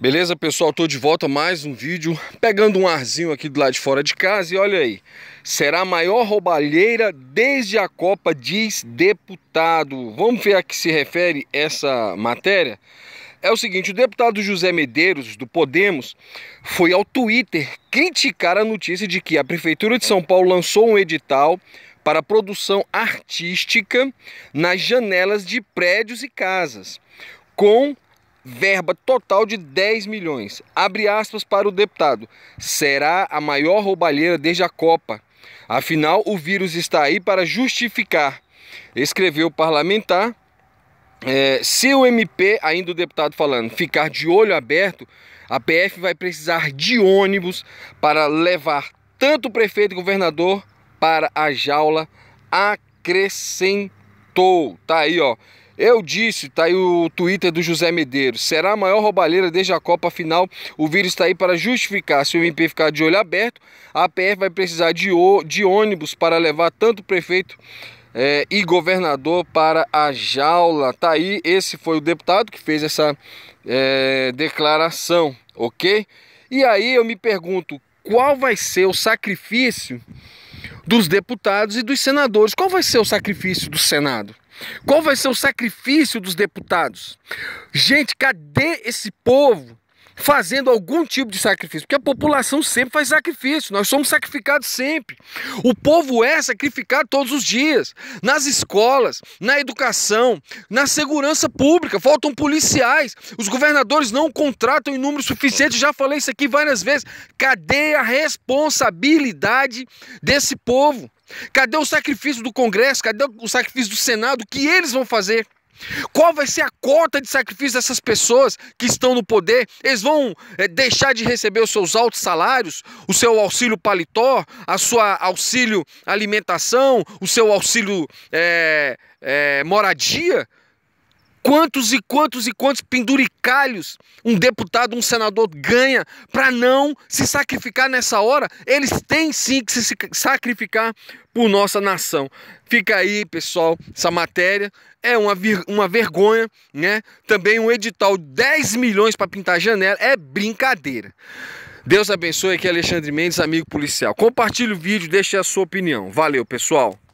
Beleza, pessoal? Tô de volta mais um vídeo, pegando um arzinho aqui do lado de fora de casa e olha aí. Será a maior roubalheira desde a Copa diz deputado. Vamos ver a que se refere essa matéria? É o seguinte, o deputado José Medeiros, do Podemos, foi ao Twitter criticar a notícia de que a Prefeitura de São Paulo lançou um edital para produção artística nas janelas de prédios e casas, com verba total de 10 milhões. Abre aspas para o deputado. Será a maior roubalheira desde a Copa. Afinal, o vírus está aí para justificar. Escreveu o parlamentar. É, se o MP, ainda o deputado falando, ficar de olho aberto, a PF vai precisar de ônibus para levar tanto o prefeito e o governador para a jaula. Acrescentou. Tá aí, ó. Eu disse, tá aí o Twitter do José Medeiros, será a maior roubalheira desde a Copa final. O vírus está aí para justificar. Se o MP ficar de olho aberto, a PF vai precisar de, de ônibus para levar tanto prefeito é, e governador para a jaula. Tá aí, esse foi o deputado que fez essa é, declaração, ok? E aí eu me pergunto, qual vai ser o sacrifício dos deputados e dos senadores? Qual vai ser o sacrifício do Senado? Qual vai ser o sacrifício dos deputados? Gente, cadê esse povo fazendo algum tipo de sacrifício? Porque a população sempre faz sacrifício, nós somos sacrificados sempre. O povo é sacrificado todos os dias, nas escolas, na educação, na segurança pública, faltam policiais, os governadores não contratam em número suficiente, já falei isso aqui várias vezes. Cadê a responsabilidade desse povo? Cadê o sacrifício do Congresso? Cadê o sacrifício do Senado? O que eles vão fazer? Qual vai ser a cota de sacrifício dessas pessoas que estão no poder? Eles vão é, deixar de receber os seus altos salários, o seu auxílio paletó, a sua auxílio alimentação, o seu auxílio é, é, moradia? quantos e quantos e quantos penduricalhos um deputado, um senador ganha para não se sacrificar nessa hora? Eles têm sim que se sacrificar por nossa nação. Fica aí, pessoal, essa matéria. É uma, uma vergonha, né? Também um edital de 10 milhões para pintar janela. É brincadeira. Deus abençoe aqui, Alexandre Mendes, amigo policial. Compartilhe o vídeo, deixe a sua opinião. Valeu, pessoal.